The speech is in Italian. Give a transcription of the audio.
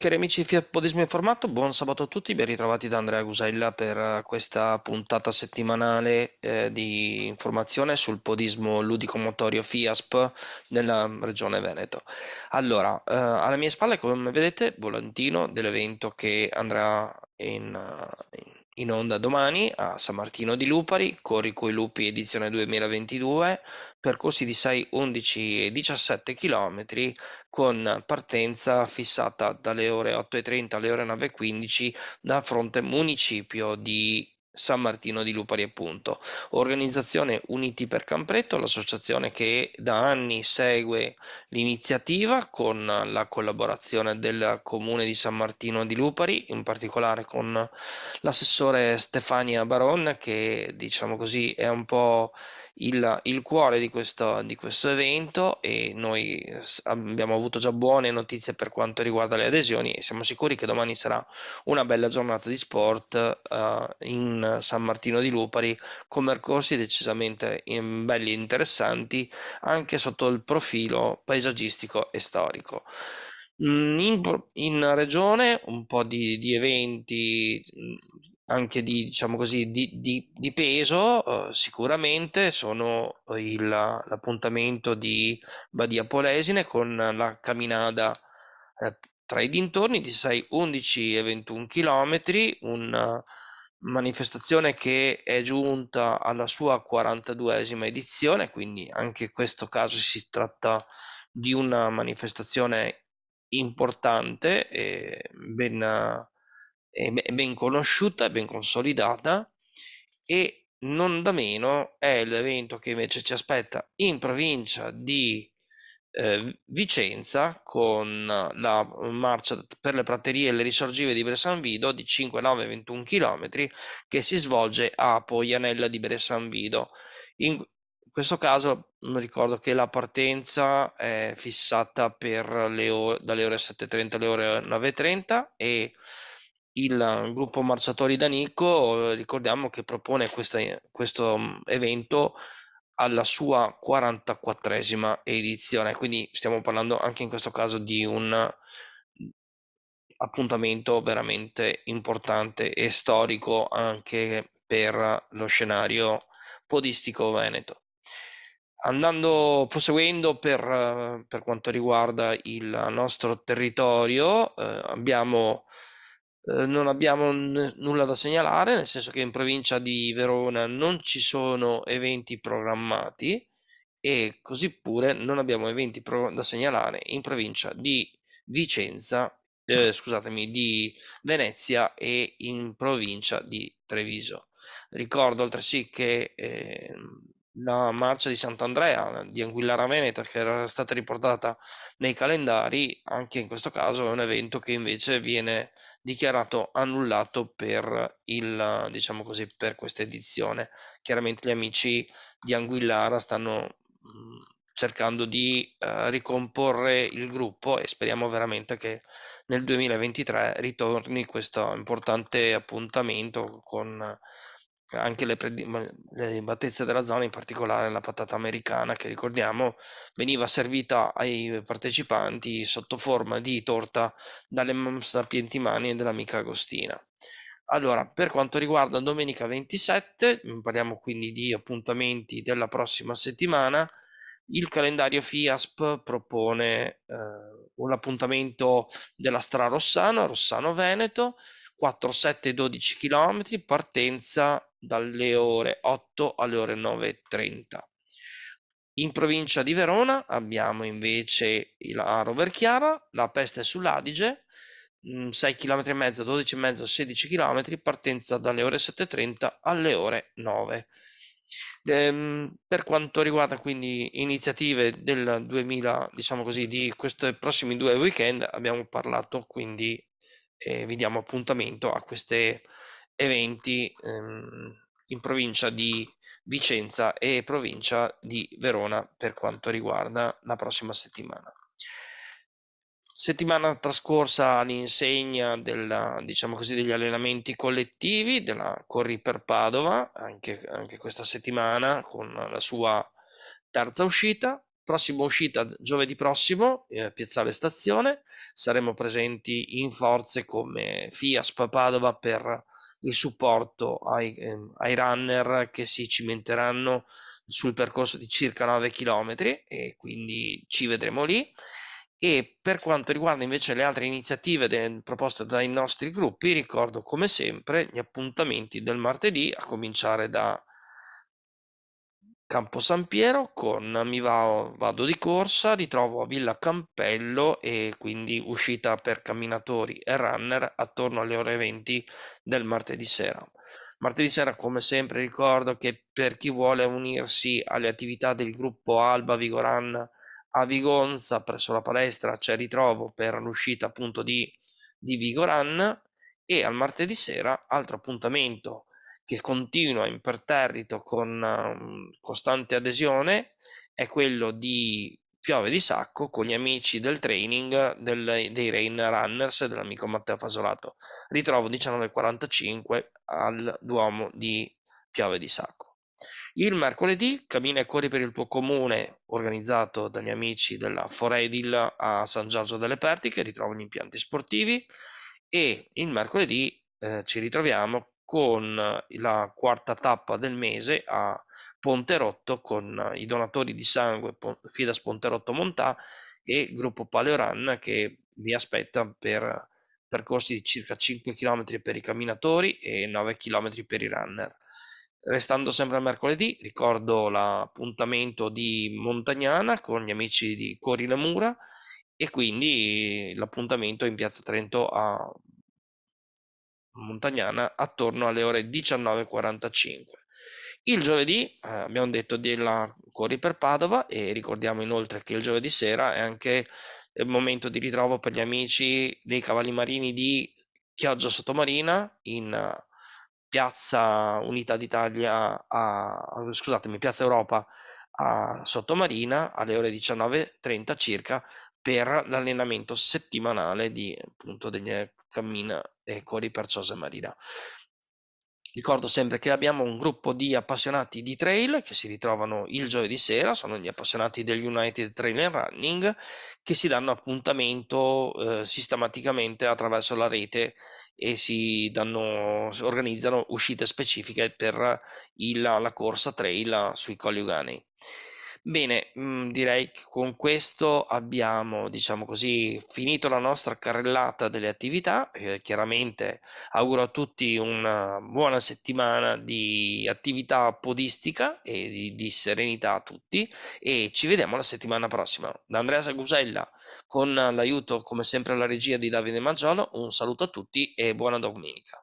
Cari amici di Fiat Podismo Informato, buon sabato a tutti, ben ritrovati da Andrea Gusella per eh, questa puntata settimanale eh, di informazione sul podismo ludico-motorio FIASP nella regione Veneto. Allora, eh, alle mie spalle come vedete Volantino dell'evento che andrà in, eh, in in onda domani a San Martino di Lupari, Corri coi Lupi edizione 2022, percorsi di 6, 11 e 17 km con partenza fissata dalle ore 8.30 alle ore 9.15 da fronte municipio di San Martino di Lupari appunto, organizzazione Uniti per Campretto, l'associazione che da anni segue l'iniziativa con la collaborazione del comune di San Martino di Lupari, in particolare con l'assessore Stefania Baron che diciamo così è un po' il, il cuore di questo, di questo, evento e noi eh, abbiamo avuto già buone notizie per quanto riguarda le adesioni e siamo sicuri che domani sarà una bella giornata di sport uh, in San Martino di Lupari con percorsi decisamente in, belli e interessanti anche sotto il profilo paesaggistico e storico. Mm, in, in, regione un po' di, di eventi mm, anche di, diciamo così, di, di, di peso eh, sicuramente sono il, l'appuntamento di Badia Polesine con la camminata eh, tra i dintorni di 6, 11 e 21 km, una manifestazione che è giunta alla sua 42esima edizione, quindi anche in questo caso si tratta di una manifestazione importante, e ben, e ben conosciuta e ben consolidata e non da meno è l'evento che invece ci aspetta in provincia di eh, Vicenza con la marcia per le praterie e le risorgive di Bressan di 5, 9, 21 km che si svolge a Poianella di Bressan In, questo caso mm, ricordo che la partenza è fissata per le ore, dalle ore 7.30 alle ore 9.30 e il gruppo Marciatori Danico ricordiamo che propone questa, questo mm, evento alla sua 44esima edizione, quindi stiamo parlando anche in questo caso di un mm, appuntamento veramente importante e storico anche per lo scenario podistico veneto. Andando, proseguendo per, eh, per, quanto riguarda il nostro territorio, eh, abbiamo, eh, non abbiamo n- nulla da segnalare, nel senso che in provincia di Verona non ci sono eventi programmati e così pure non abbiamo eventi pro- da segnalare in provincia di Vicenza, eh, scusatemi, di Venezia e in provincia di Treviso. Ricordo altresì che ehm, la marcia di Sant'Andrea di Anguillara Veneta che era stata riportata nei calendari, anche in questo caso è un evento che invece viene dichiarato annullato per, il, diciamo così, per questa edizione. Chiaramente gli amici di Anguillara stanno mm, cercando di uh, ricomporre il gruppo e speriamo veramente che nel 2023 ritorni questo importante appuntamento con anche le, predi- le battezze della zona, in particolare la patata americana che ricordiamo veniva servita ai partecipanti sotto forma di torta dalle sapienti mani dell'amica Agostina. Allora, per quanto riguarda domenica 27, parliamo quindi di appuntamenti della prossima settimana, il calendario FIASP propone eh, un appuntamento della Stra Rossano, Rossano Veneto, 4, 7, 12 km, partenza dalle ore 8 alle ore 9.30. In provincia di Verona abbiamo invece la Roverchiara la peste sull'Adige, 6 km mm, e mezzo, 12 e mezzo, 16 km, partenza dalle ore 7.30 alle ore 9. Ehm, per quanto riguarda quindi iniziative del 2000, diciamo così, di questi prossimi due weekend, abbiamo parlato quindi eh, vi diamo appuntamento a queste eventi ehm, in provincia di Vicenza e provincia di Verona per quanto riguarda la prossima settimana. Settimana trascorsa all'insegna diciamo così, degli allenamenti collettivi della Corri per Padova, anche, anche questa settimana con la sua terza uscita, Prossima uscita giovedì prossimo, eh, Piazzale Stazione, saremo presenti in forze come FIASP Padova per il supporto ai, eh, ai runner che si cimenteranno sul percorso di circa 9 km e quindi ci vedremo lì. E per quanto riguarda invece le altre iniziative de- proposte dai nostri gruppi, ricordo come sempre gli appuntamenti del martedì, a cominciare da Campo San Piero con mi va, vado di corsa, ritrovo a Villa Campello e quindi uscita per camminatori e runner attorno alle ore 20 del martedì sera. Martedì sera, come sempre, ricordo che per chi vuole unirsi alle attività del gruppo Alba Vigoran a Vigonza presso la palestra c'è ritrovo per l'uscita appunto di, di Vigoran e al martedì sera altro appuntamento che continua imperterrito con um, costante adesione è quello di Piove di Sacco con gli amici del training del, dei Rain Runners dell'amico Matteo Fasolato. Ritrovo 19.45 al Duomo di Piove di Sacco. Il mercoledì cammina e corri per il tuo comune organizzato dagli amici della Foredil a San Giorgio delle Pertiche, ritrovo gli impianti sportivi e il mercoledì eh, ci ritroviamo con eh, la quarta tappa del mese a Ponterotto con eh, i donatori di sangue Fidas Ponterotto Montà e il gruppo Paleoran che vi aspetta per eh, percorsi di circa 5 km per i camminatori e 9 km per i runner. Restando sempre a mercoledì, ricordo l'appuntamento di Montagnana con gli amici di Corina Mura e quindi l'appuntamento in Piazza Trento a montagnana attorno alle ore 19.45. Il giovedì eh, abbiamo detto della Corri per Padova e ricordiamo inoltre che il giovedì sera è anche il eh, momento di ritrovo per gli amici dei Cavalli Marini di Chioggia Sottomarina in eh, Piazza Unità d'Italia, a, scusatemi, Piazza Europa a Sottomarina alle ore 19.30 circa per l'allenamento settimanale di, appunto, degli eh, cammina e corri per Ciosa Marina. Ricordo sempre che abbiamo un gruppo di appassionati di trail che si ritrovano il giovedì sera, sono gli appassionati degli United Trail and Running che si danno appuntamento eh, sistematicamente attraverso la rete e si danno, organizzano uscite specifiche per il, la corsa trail sui Colli Uganei. Bene, mh, mhmm, direi che con questo abbiamo, diciamo così, finito la nostra carrellata delle attività. Eh, chiaramente auguro a tutti una buona settimana di attività podistica e di, di serenità a tutti e ci vediamo la settimana prossima. Da Andrea Sagusella, con l'aiuto come sempre alla regia di Davide Maggiolo, un saluto a tutti e buona domenica.